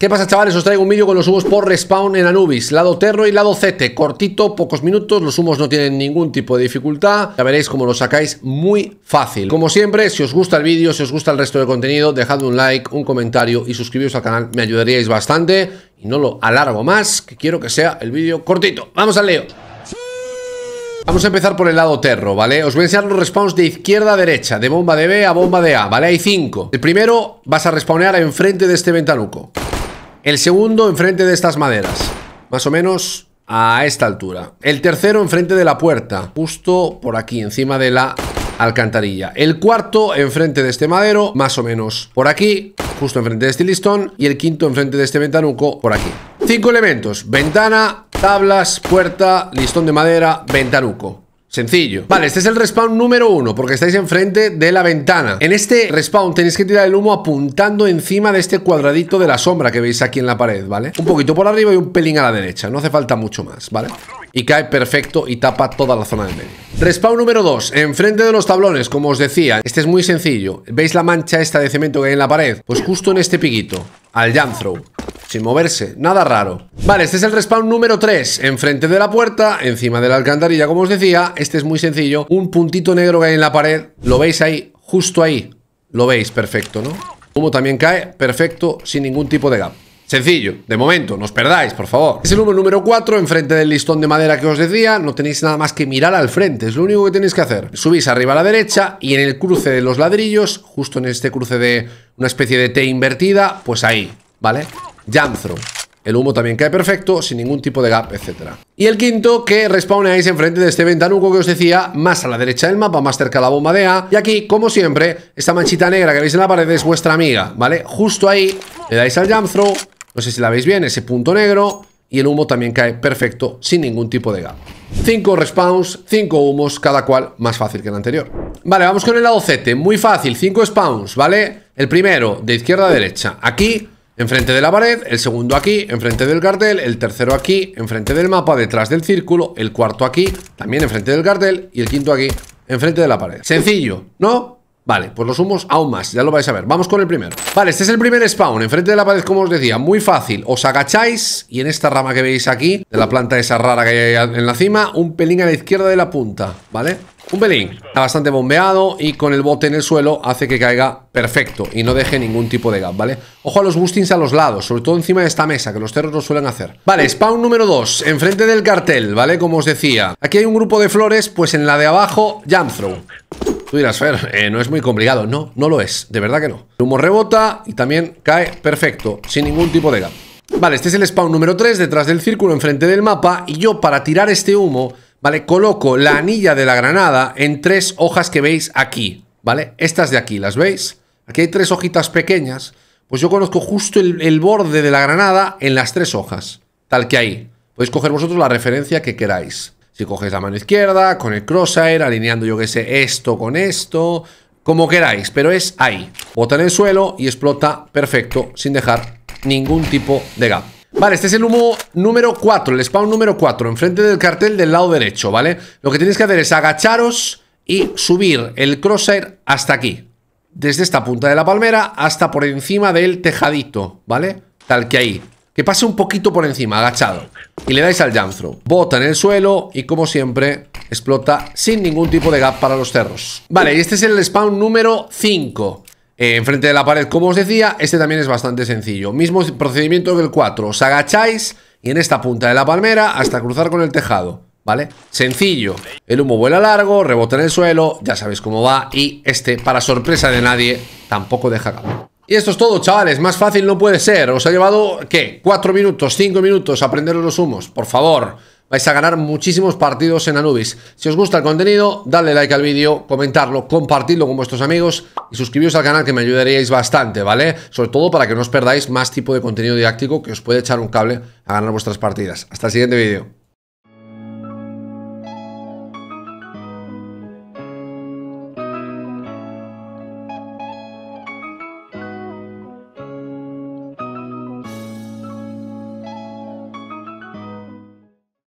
¿Qué pasa chavales? Os traigo un vídeo con los humos por respawn en Anubis Lado Terro y lado CT. cortito, pocos minutos Los humos no tienen ningún tipo de dificultad Ya veréis cómo lo sacáis muy fácil Como siempre, si os gusta el vídeo, si os gusta el resto del contenido Dejad un like, un comentario y suscribiros al canal Me ayudaríais bastante Y no lo alargo más, que quiero que sea el vídeo cortito ¡Vamos al leo! Vamos a empezar por el lado terro, ¿vale? Os voy a enseñar los respawns de izquierda a derecha, de bomba de B a bomba de A, ¿vale? Hay cinco. El primero vas a respawnear enfrente de este ventanuco. El segundo enfrente de estas maderas. Más o menos a esta altura. El tercero enfrente de la puerta. Justo por aquí, encima de la alcantarilla. El cuarto enfrente de este madero, más o menos por aquí, justo enfrente de este listón. Y el quinto enfrente de este ventanuco, por aquí. Cinco elementos. Ventana, tablas, puerta, listón de madera, ventanuco. Sencillo. Vale, este es el respawn número uno, porque estáis enfrente de la ventana. En este respawn tenéis que tirar el humo apuntando encima de este cuadradito de la sombra que veis aquí en la pared, ¿vale? Un poquito por arriba y un pelín a la derecha, no hace falta mucho más, ¿vale? Y cae perfecto y tapa toda la zona del medio. Respawn número 2, enfrente de los tablones, como os decía. Este es muy sencillo. ¿Veis la mancha esta de cemento que hay en la pared? Pues justo en este piquito, al jump throw sin moverse, nada raro. Vale, este es el respawn número 3, enfrente de la puerta, encima de la alcantarilla, como os decía, este es muy sencillo, un puntito negro que hay en la pared, lo veis ahí, justo ahí, lo veis, perfecto, ¿no? Humo también cae, perfecto, sin ningún tipo de gap. Sencillo, de momento, no os perdáis, por favor. Es el número 4, enfrente del listón de madera que os decía, no tenéis nada más que mirar al frente, es lo único que tenéis que hacer. Subís arriba a la derecha y en el cruce de los ladrillos, justo en este cruce de una especie de T invertida, pues ahí, ¿vale? throw, El humo también cae perfecto, sin ningún tipo de gap, etc. Y el quinto, que respawnáis enfrente de este ventanuco que os decía, más a la derecha del mapa, más cerca de la bomba de A. Y aquí, como siempre, esta manchita negra que veis en la pared es vuestra amiga, ¿vale? Justo ahí, le dais al jump no sé si la veis bien, ese punto negro, y el humo también cae perfecto, sin ningún tipo de gap. Cinco respawns, Cinco humos, cada cual más fácil que el anterior. Vale, vamos con el lado Z muy fácil, Cinco spawns, ¿vale? El primero, de izquierda a derecha. Aquí Enfrente de la pared, el segundo aquí, enfrente del cartel, el tercero aquí, enfrente del mapa, detrás del círculo, el cuarto aquí, también enfrente del cartel y el quinto aquí, enfrente de la pared. Sencillo, ¿no? Vale, pues lo sumos aún más, ya lo vais a ver Vamos con el primero Vale, este es el primer spawn, enfrente de la pared como os decía Muy fácil, os agacháis y en esta rama que veis aquí De la planta esa rara que hay en la cima Un pelín a la izquierda de la punta, ¿vale? Un pelín, bastante bombeado y con el bote en el suelo hace que caiga perfecto y no deje ningún tipo de gap, ¿vale? Ojo a los boostings a los lados, sobre todo encima de esta mesa, que los terros lo suelen hacer. Vale, spawn número 2, enfrente del cartel, ¿vale? Como os decía. Aquí hay un grupo de flores, pues en la de abajo, jump throw. Tú dirás, eh, no es muy complicado. No, no lo es, de verdad que no. El humo rebota y también cae perfecto, sin ningún tipo de gap. Vale, este es el spawn número 3, detrás del círculo, enfrente del mapa, y yo para tirar este humo ¿vale? Coloco la anilla de la granada en tres hojas que veis aquí, ¿vale? Estas de aquí, ¿las veis? Aquí hay tres hojitas pequeñas. Pues yo conozco justo el, borde de la granada en las tres hojas, tal que ahí. Podéis coger vosotros la referencia que queráis. Si cogéis la mano izquierda, con el crosshair, alineando yo que sé esto con esto, como queráis, pero es ahí. Bota en el suelo y explota perfecto, sin dejar ningún tipo de gap. Vale, este es el humo número 4, el spawn número 4, enfrente del cartel del lado derecho, ¿vale? Lo que tenéis que hacer es agacharos y subir el crosshair hasta aquí. Desde esta punta de la palmera hasta por encima del tejadito, ¿vale? Tal que ahí. Que pase un poquito por encima, agachado. Y le dais al jump throw. Bota en el suelo y como siempre explota sin ningún tipo de gap para los cerros. Vale, y este es el spawn número 5. Eh, enfrente de la pared, como os decía, este también es bastante sencillo. Mismo procedimiento que el 4. Os agacháis y en esta punta de la palmera hasta cruzar con el tejado, ¿vale? Sencillo. El humo vuela largo, rebota en el suelo, ya sabéis cómo va. Y este, para sorpresa de nadie, tampoco deja cabo. Y esto es todo, chavales. Más fácil no puede ser. Os ha llevado, ¿qué? ¿4 minutos? ¿5 minutos? Aprenderos los humos. Por favor vais a ganar muchísimos partidos en Anubis. Si os gusta el contenido, dadle like al vídeo, comentarlo, compartidlo con vuestros amigos y suscribiros al canal que me ayudaríais bastante, ¿vale? Sobre todo para que no os perdáis más tipo de contenido didáctico que os puede echar un cable a ganar vuestras partidas. Hasta el siguiente vídeo.